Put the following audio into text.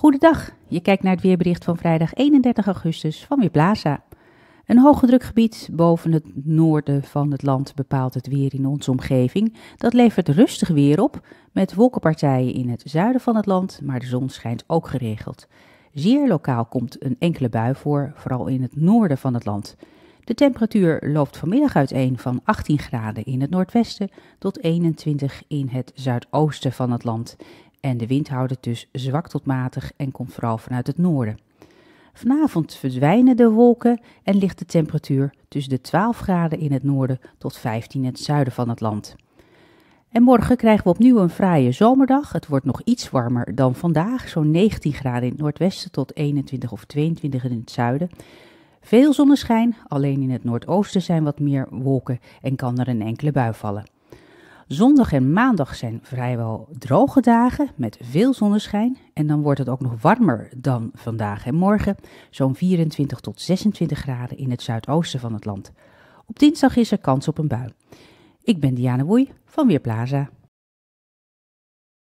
Goedendag, je kijkt naar het weerbericht van vrijdag 31 augustus van Weerplaza. Een drukgebied boven het noorden van het land bepaalt het weer in onze omgeving. Dat levert rustig weer op, met wolkenpartijen in het zuiden van het land, maar de zon schijnt ook geregeld. Zeer lokaal komt een enkele bui voor, vooral in het noorden van het land. De temperatuur loopt vanmiddag uiteen van 18 graden in het noordwesten tot 21 in het zuidoosten van het land. En de wind houdt het dus zwak tot matig en komt vooral vanuit het noorden. Vanavond verdwijnen de wolken en ligt de temperatuur tussen de 12 graden in het noorden tot 15 in het zuiden van het land. En morgen krijgen we opnieuw een fraaie zomerdag. Het wordt nog iets warmer dan vandaag, zo'n 19 graden in het noordwesten tot 21 of 22 in het zuiden. Veel zonneschijn, alleen in het noordoosten zijn wat meer wolken en kan er een enkele bui vallen. Zondag en maandag zijn vrijwel droge dagen met veel zonneschijn. En dan wordt het ook nog warmer dan vandaag en morgen, zo'n 24 tot 26 graden in het zuidoosten van het land. Op dinsdag is er kans op een bui. Ik ben Diana Woei van Weerplaza.